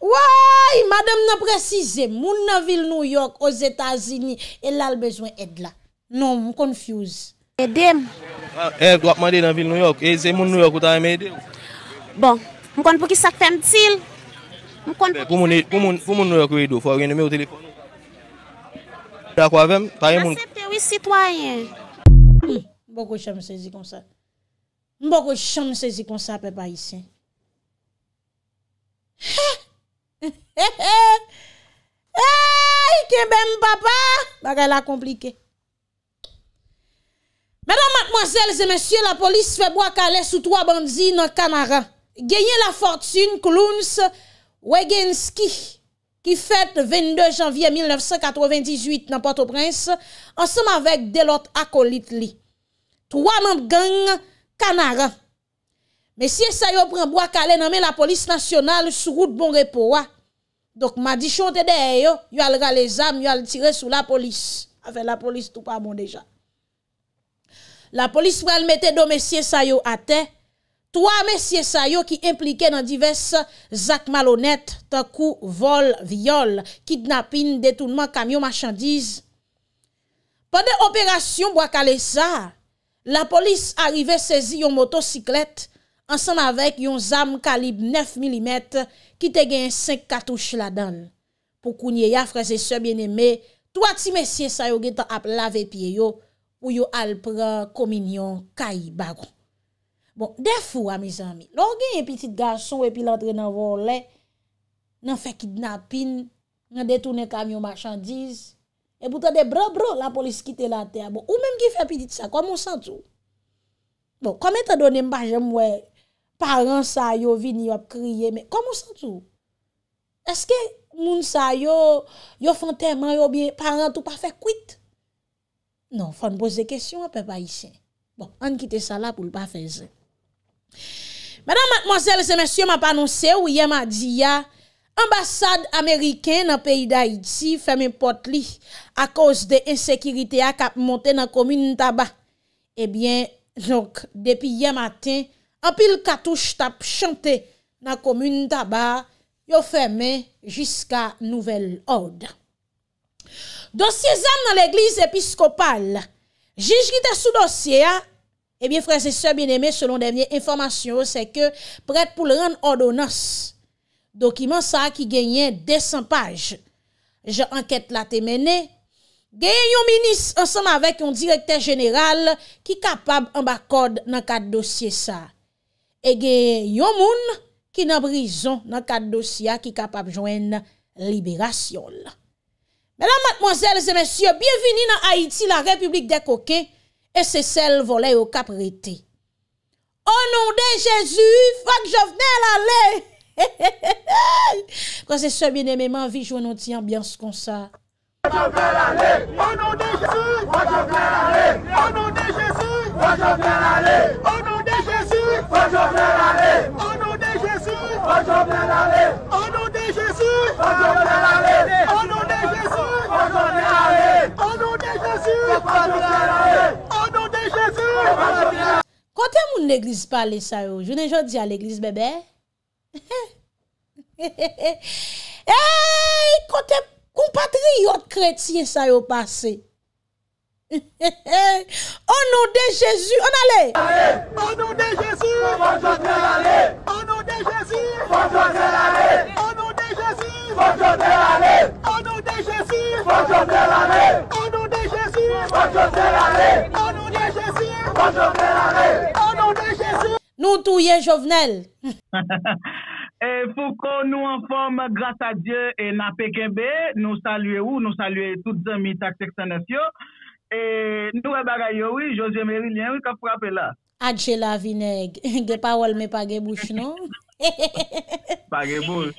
waaay, madem nan precize, moun nan vil nouyok ou zeta zini, el al bezon ed la. Non, m konfuz. E dem. Ah, e, eh, do akman de nan vil nouyok, e zem moun nouyok ou ta eme edem? Bon. Mkon pou ki sak fèm tsil. Mkon pou ki sak fèm tsil. Pou moun nou yo kouy do, fwa wè nè mè ou telefon nou. Da kwa vèm, fwa yè moun... Asepte wè sitwayen. Hmm, Mbon kou chan mwen sezi kon sa. Mbon kou chan mwen sezi kon sa pepa yisi. He! He he! He! Ike bè mwen papa! Baga yè la komplike. Mèdan matmozèl zè mèsyè, la polis fè bwa kalè sou twa bandzi nò kanara. Genyen la fortune klouns Wegenski ki fèt 22 janvye 1998 nan Port-au-Prince ansèm avèk delot akolit li. Troa mèm gang kanara. Mesye Sayo prèmbo akalè nanmè la polis nasyonal sou route bon repowa. Dok madichon tèdè ayò, yò al ralè zam, yò al tirè sou la polis. Afè, la polis tou pa moun deja. La polis prèm metè do mesye Sayo atè, To a mesye sayo ki implike nan divers zak malonet, takou, vol, viole, kidnapin, detounman, kamyon, machandiz. Pande operasyon wakale sa, la polis arrive sezi yon motosiklet, ansan avek yon zam kalib 9 mm, ki te gen 5 katouche la dan. Pou kounye ya fraze se bieneme, to a ti mesye sayo gen ta ap lave piye yo, pou yo alpran kominyon kayi bagou. Bon, defou amizami, lor gen yon pitit gason wepi lantre nan vole, nan fe kidnapin, nan detounen kamyon machandiz, e bouta de bro bro la polis kite la ter, bon, ou menm ki fe pitit sa, kwa monsantou? Bon, kome te donen mbajem we, paran sa yo vin yo ap kriye, men, kwa monsantou? Eske moun sa yo, yo fon teman yo biye, paran tou pa fe kwit? Non, fon boze kesyon, an pe pa isen. Bon, an kite sa la pou l pa fe zin. Madame, mademoiselles et messieurs m'a panonsé ou yè m'a di ya ambassade amerikèn nan peyi d'Haïti fèmè pot li a koz de ensekiritè a kap montè nan komyun taba ebyen, eh lòk, depi yè matin apil katouche tap chante nan komyun taba yo fèmè jiska nouvel ord dosye zan nan l'eglise episkopal jish ki te sou dosye ya Ebyen eh freze se bin eme, selon demye informasyon, se ke prete pou l ran ordonos. Dokyman sa ki genyen desan page. Je anket la temene. Genyen yon minis ansanm avek yon direkter general ki kapab ambakod nan kat dosye sa. E genyen yon moun ki nan brison nan kat dosya ki kapab jwen liberasyon la. Mèlan matmozèles et mèsyò, bienveni nan Haïti, la Republik de Koke. et c'est celle volée au caprété. Au nom de Jésus, faut que je venais l'aller. Quand c'est ce bien-aimé, ma vie, je nous tiens ambiance comme ça. Je veux l'aller, au nom de Jésus, que je veux l'aller, au nom de Jésus, que je veux l'aller, au nom de Jésus, que je veux l'aller, au nom de Jésus, que je veux l'aller, au nom de Jésus, que je veux l'aller, au nom de Jésus, que je veux l'aller, au nom de Jésus, que je veux l'aller quand mon yo, à l'église bébé Hey, l'église compatriote chrétien ça yo Au nom de Jésus, on allait. Au nom de Jésus, nom de Jésus, Au nom de Jésus, de Jésus, Au Nou touye jovenel e, Fou kon nou an fom Gras a Diyo Nou salye ou Nou salye tout zanmi tak tek sanasyon Nou e bagayou Adjela vineg Gepawol me pagebouche non? Pagebouche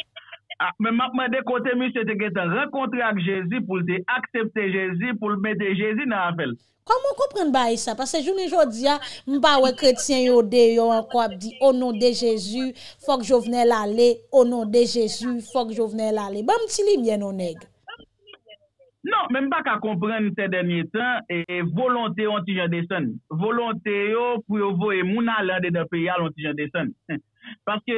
Mwen ap ah, mwen dekote mwen se teke tan, renkontre ak Jezi pou te aksepte Jezi pou mwen te Jezi nan apel. Kwa mwen kompren ba e sa? Pase jounen jodi a, mwen ba we kretyen yo de yo an kwa ap di, Ono de Jezi, fok jo vnen lale, ono de Jezi, fok jo vnen lale. Ba mwen ti li mwen o neg? Non, mwen baka kompren se denye tan, e volante yo an ti jan de san. Volante yo pou yo vo e moun alade de pe yal an ti jan de san. Paske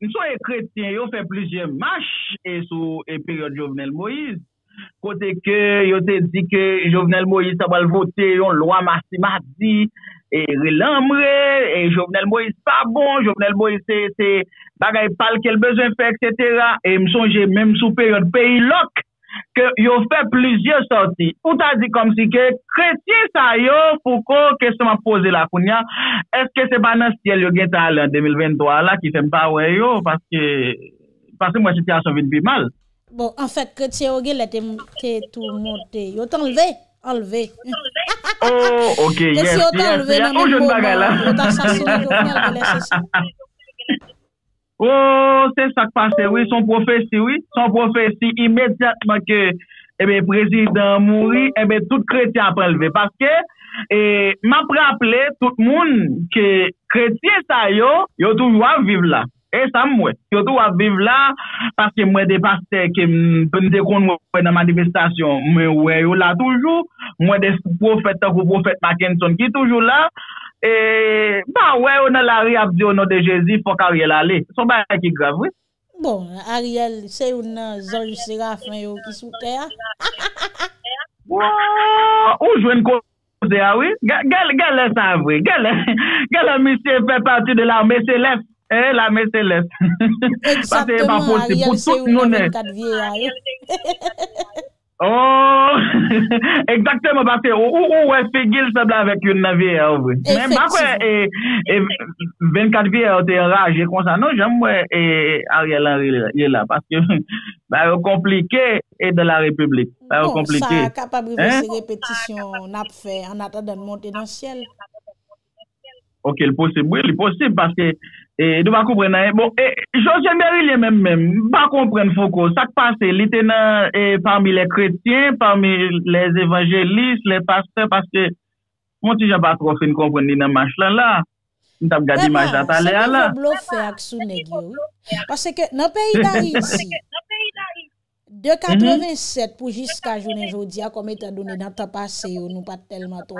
niswa e, e kretyen yo fe plisye mash e sou e peryon Jovenel Moïse, kote ke yo te di ke Jovenel Moïse aval vote yon lwa masi masi e relamre, e Jovenel Moïse pa bon, Jovenel Moïse te bagay pal ke l bezon fe, et cetera, e msonje mèm sou peryon peyi lok. ke yo fe plizye soti. Ou ta di kom si ke kreti sa yo pou ko kesman pose la koun ya. Eske se banan stiyel yo gen ta alen 2022 la ki fem ba we yo paske mwen si ti a sovi dbi mal. Bon, an fèk ke tse yo gen lete tou mouti. Yo te anleve? Anleve. Oh, ok, yes, yes. Ya pou jote bagay la. Ha, ha, ha, ha. Oh, se sakpaste, oui, son profesi, oui, son profesi, imediatman ke ebe eh prezidant mouri, ebe eh tout kretien apreleve. Parce que, eh, ma preaple, tout moun, ke kretien sa yo, yo toujou ap vive la. E sa mwe, yo toujou ap vive la, parce que mwe de paste, ke mwen mm, de kon wè nan manifestasyon, mwe wè yo la toujou, mwe de profete ou profete Parkinson ki toujou la. E, ba wè ou nan lari ap di ou nan de Jezi fok Ariel alè. Son ba yè ki grav, wè? Bon, Ariel, se ou nan zonj seraf mè yo ki sou tè, a? Wè, ou jwen konpouze, a, wè? Gè lè san vwè, gè lè. Gè lè misye fè pati de l'armè sè lèf. E, l'armè sè lèf. Exactement, Ariel, se ou nan 24 vie ya, wè. E, e, e, e. O, ekzakte mwen pa fe, ou ou we fe gil se bla vek yon navye a obre. E, ben 4 vie a ote en raj, jè kon sa nou, jè mwen e a rè la rè la, parce ke mwen a yo komplike e de la republik. Non, sa a kapabrive se repetisyon, an ap fe, an ata dan monte nan syel. Ok, l'posib, oui l'posib, parce ke... Dwa kou prena e, bon, e, jose merilye mèm mèm, ba kou prene foko, sak pase, li te nan parmi le kretien, parmi les evangelist, le pastor, pase, moun ti ja ba trofe, ni kompreni nan mach lan la, ni tap gadi mach datan le ala. Moun pou blou fe aksou negye, wou, pase ke nan peyi da yisi, 2.87 pou jiska jounen jodi a kome te douni nan ta pase yo, nou pa telman to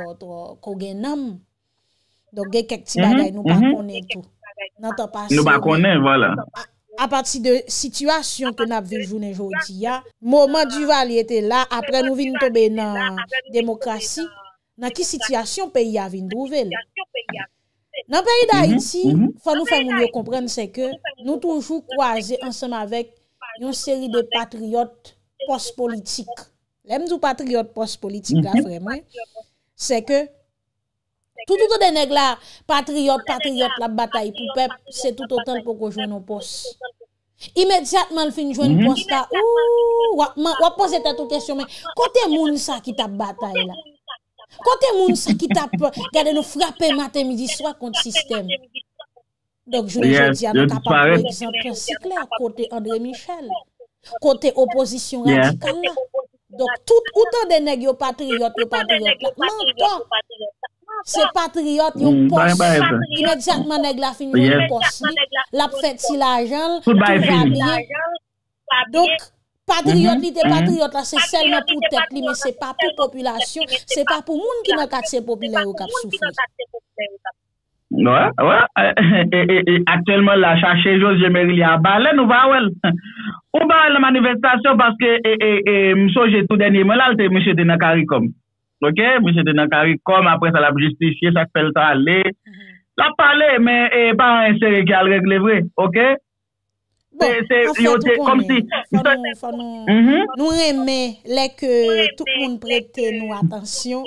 kou gen nam, dok gen kek ti baday nou pa konen tou. A pati de sitwasyon ke nap vejounen jodi ya, mouman du val yete la, apre nou vin tobe nan demokrasi, nan ki sitwasyon peyi avin douvel. Nan peyi da iti, mhm, mhm. fwa nou fèm moun yo komprenn se ke, nou toujou kwaze ansen avèk yon seri de patriote post-politik. Lem mhm. zou patriote post-politik la fremwen, se ke, Toutoutou denèk la patriyot, patriyot la batay pou pep, se toutotan pou ko joun nou pos. Imediatman l fin joun nou pos ta, ou, wapose tato kèsyon men, kote moun sa ki ta batay la? Kote moun sa ki ta pep, gade nou frape matè midi swa konti sistem? Dok joun joun dyanan kapap, eksempyon si kler, kote André Michel, kote oposisyon radical nan. Dok toutoutou denèk yo patriyot, patriyot la, menton, Se patriote yon posi, yon eglafin yon posi, la pfek si la jenl, tout va binye. Dok, patriote li te patriote la, se sèl nan pou tèk li, men se pa pou populasyon, se pa pou moun ki nan katse popilè yo kap soufli. Nouè? Nouè? Aktüelman la chache jose jemer li a ba len ou ba wel? Ou ba wel la manifestasyon, baske msoje tout denye mwen lalte msè dene karikom? Ok, mwen se den akari kom apre sa la pou justifiye sak pel tan le mm-hmm. La pa eh, le, men e pa an se regal regle vwe, ok Bon, pou fè an tou kon men, nou reme le ke tout moun prete nou atensyon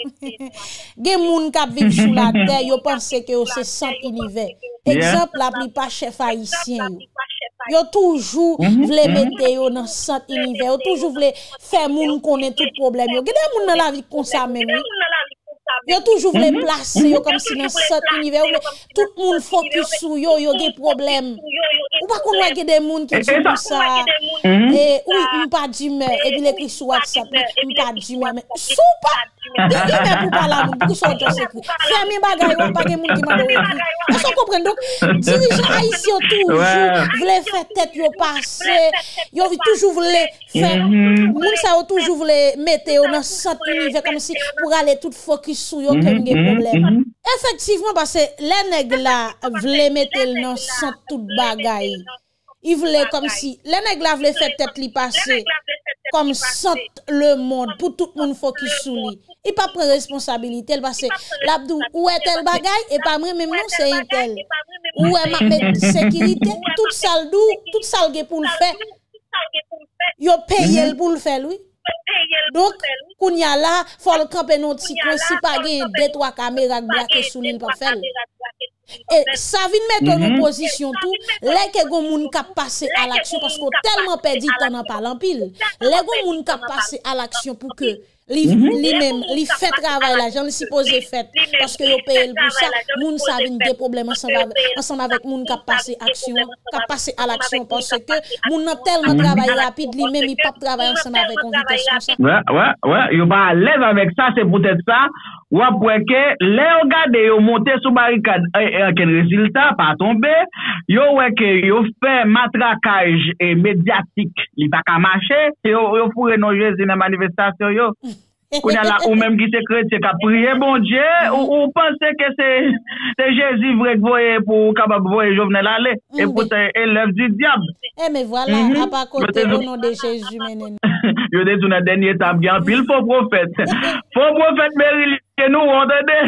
Gen moun kap vik sou la de, yo panse ke yo se sent inive Ekseple ap li pa chef haisyen yo Yo toujou mhm. mhm. vle bete yo nan sat inive. Yo toujou vle fe moun konen tout problem. Yo gede moun nan la vi konsa men. Yo toujou vle mhm. plase yo kom si nan sat inive. Tout moun fokus ou yo, yo de problem. Ou pa konwa gede moun ki di mousa. Ou mpa di mè. E bilè kri sou WhatsApp. Mpa di mè. Sou pati. Diri men pou pala moun, pou sou anton se pou Fè mè bagay wak bagè moun ki man wak E son kompren do Dirijan Aisyon toujou Vle fè tèt yo pasè Yo vle toujou vle fè mhm. Moun sa yo toujou vle metè yo nan sot Unive kom si pou gale tout fokisou Yo kem mhm, gen problem mhm, Efektivman basè, lè neg la Vle metè lè nan sot tout bagay Y vle kom si Lè neg la vle fè tèt li pasè Kom sot le moun Pou tout moun fokisou li I pa pren responsabilite. El pa se labdou, ou e tel bagay, e pa mre menm nou se e tel. Ou e mapen sekirite, tout saldou, tout salge pou l'fè. Yo peye l pou l'fè lwi. Dok, koun ya la, fol krapen nout si kwen si page detwa kamerak blake sou l pou l fè lwi. E sa vin met ton oposisyon tou, le ke goun moun kap pase al aksyon pasko telman pedi tanan palan pil. Le goun moun kap pase al aksyon pou ke Li men, mhm. li fet travay la, jan li si pose fet Paske yo pe el pou sa, moun sa avin de problem Ansan avèk moun ka pase a l'aksyon Moun nan telman travay rapide, li men mi pap travay ansan avèk Ouè, ouè, ouè, yo ba lev avèk sa, se potez sa Ouè pou wèkè, lè yo gade, yo monte sou barikad Enken eh, eh, resilta, pa tombe Yo wèkè, yo fè matrakaj eh, medyatik Li baka mache, yo fure non jezi nan manifestasyon yo mm. Ou menm ki se kred se ka priye bon diye Ou panse ke se Se jezi vrek voye pou Kabab voye jovne e eh, mhm. la le E lef di diab E me vwala A pa kote bono de jezi menen Yo de sou na denye tam gyan pil fo profet Fo profet berili Ke nou wande de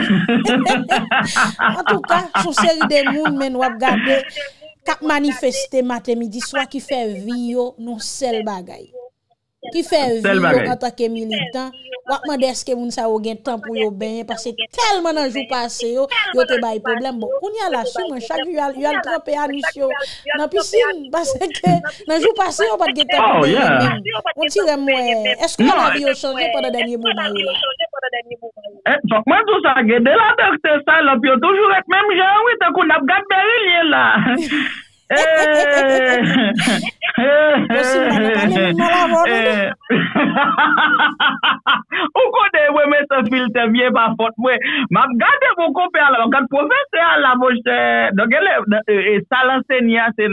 En tou ka sou seri de moun Men wak gade Kap manifeste matemi di swa ki fe Viyo nou sel bagay Ki fè zi yo an takè militan, wakman deske moun sa ou gen tan pou yo ben, pase telman nan jou pase yo, yo te bayi problem, bon koun yal asume, chak yal trope anisyon nan pisim, pase ke nan jou pase yo pat gen tan pou yo ben, ou tire mwen, eskou mwen api yo sonje pata denye moun mwen yo? Oh, non, eh, fok mwen tou sa gede la dekse sa lop yo toujou ek mèm gen wite kou napgan berilye la! Eeeey! Eeeey! Siv tran, nan Mechanim mou laронle li? O kode we mwen se filter vie pa fesh we! Map gade wok o pe a lanceu, kan profese a lanérieur. A nee salencen yase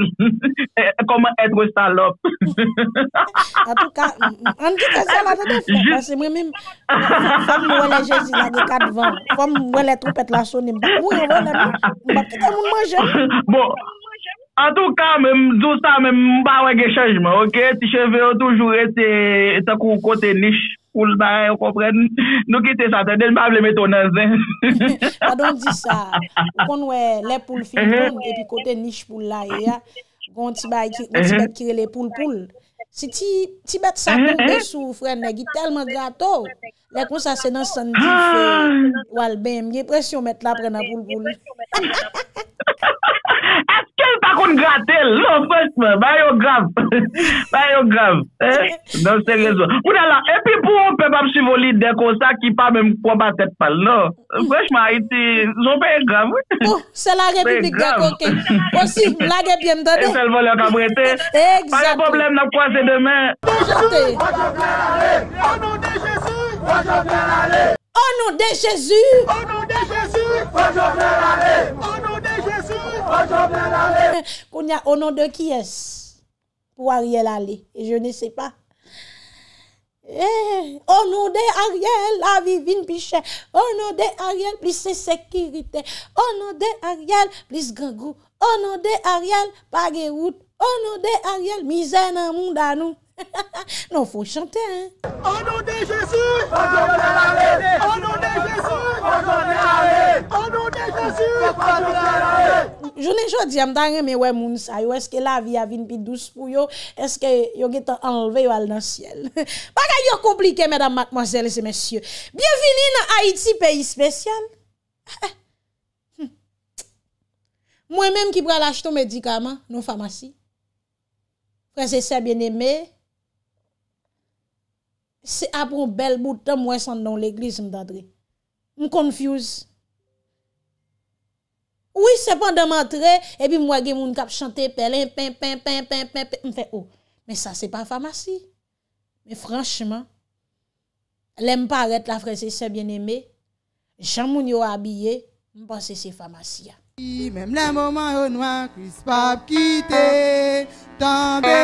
koman etre salop. A tou ka, an di ke se la fe dr fes, se mwen mwen, kon mwen le trupet la sonen, mwen jou, mwen lanowou, m バ kit en moun majen pou mwen A tou ka, mèm, zousa mèm, mba wège chanjman, ok, ti cheve eh, yo toujou ete, eh. ete kou kote nish pou l baye, ou kompren, nou ki te saten, del mab lèmè tonè zè. Adon di sa, ou kon wè, lè pou l finpoun, epi kote nish pou l laye, yon tibè kire lè pou l pou l, si ti, tibè tsa eh, pou l besou, frene, gitelman gato. Ya konsa se nan sandif Walbem, ye presyon met la prena Boulboul Eskel pa kon gratel Lo fosman, bayo grav Bayo grav Dan se rezo Epi pou ou pep ap si voli dek osa Ki pa men kwa batet pal Fosman, iti, zon peye grav Se la republik dek ok Osim, lage pye mdode Se lvo lyo kabrete Pari problem nan kwa se demen Ono de Jezu, konya ono de kyes, pou Ariel Ali, e je ne se pa. Ono de Ariel, la vivine pi chen, ono de Ariel, plis se sekirite, ono de Ariel, plis gangou, ono de Ariel, pa ge wout, ono de Ariel, mizè nan moun danou. Non fwo chante Ano de jesu Ano de jesu Ano de jesu Ano de jesu Jounen jodi amdange me we moun sayo Eske la vi avin pi douz pou yo Eske yo geto anleve yo al nan siel Paka yo komplike Madame, mademoiselle, se mesye Bienveni nan Haiti, peyi spesyal Mwen menm ki bra lach ton medikaman Non famasi Prese se bieneme Se apron bel boutan mwen san nan l'eglis mwen dadre. M konfuse. Ou y sepan damantre, epi mwen ge moun kap chante pelen, pen, pen, pen, pen, pen, pen, pen. M fe ou, men sa se pa famasi. Men franchman, lè m pa arete la frese se bien eme, jan moun yo abye, m panse se famasi ya. Mèm lèm oman yo nouan, kou ispap kite, tanbe,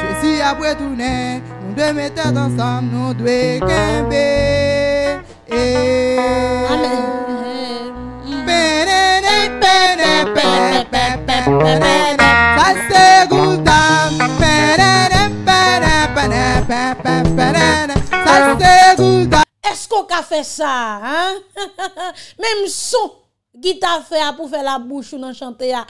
chesi apwe toune, nou dwe mette ansan, nou dwe kempe. E. Amen. Pène, pène, pène, pène, pène, pène, sa se gouta. Pène, pène, pène, pène, pène, pène, sa se gouta. Eskou ka fè sa, hèn? Mèm souk. Gita fe a pou fe la bouchou nan chante a.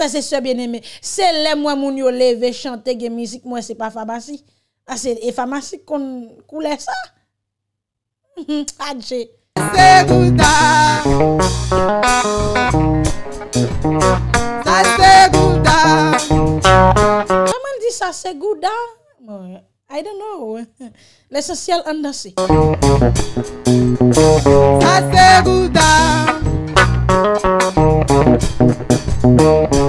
Ase se bieneme Se le mwen moun yo leve chante gen mizik mwen se pa fabasi Ase e fabasi kon koule sa Adje Sa se gouda Sa se gouda Sa se gouda Mwen di sa se gouda I don't know Les sosyal andase Sa se gouda Sa se gouda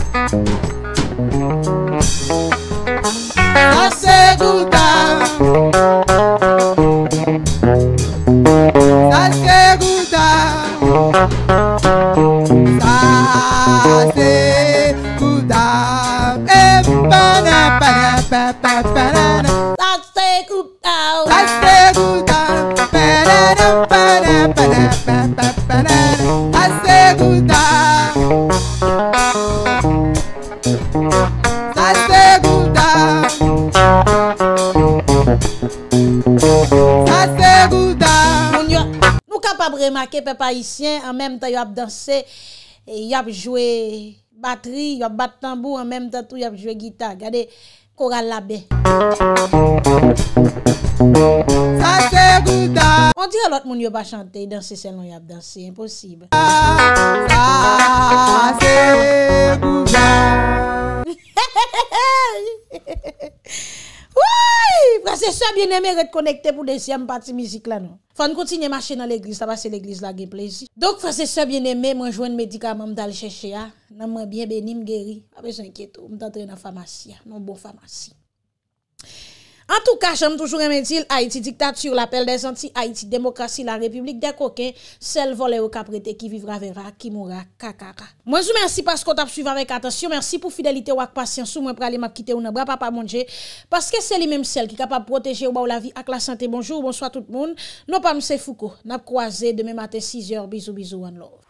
an menm tan yo ap danse yo ap jwe bateri yo ap bat tambou an menm tan tou yo ap jwe gita gade kora labe on dire lot moun yo pa chante yi danse selon yo ap danse imposib sa se goudan Fase sa bieneme, rete konekte pou desi am pati mizik la nou. Fane konti nye mache nan l'eglise, ta va se l'eglise la gen plezi. Dok fase sa bieneme, mwen jwenn medika mwen mwen dal chèche ya. Nan mwen bienbe ni mgeri. Ape s'enkyeto, mwen tan tre nan famasy ya, nan bon famasy. En tout cas, j'aime toujou remedi l'Haïti diktat sur l'apel des anti-Haïti demokrasi la republik non. de koken, sel vole ou kaprete ki vivra vera, ki moura kakaka. Mwen sou mersi paskot ap suivan vek atensyon, mersi pou fidelite wak pasyansou, mwen pralim ap kite ou nan bra pa pa mounje, paske seli mèm sel ki kapap proteje ou ba ou la vi ak la sante. Bonjou, bonsoit tout moun, nou pa mse fouko, nap kwaze, deme maten 6 yo, bizou bizou an lor.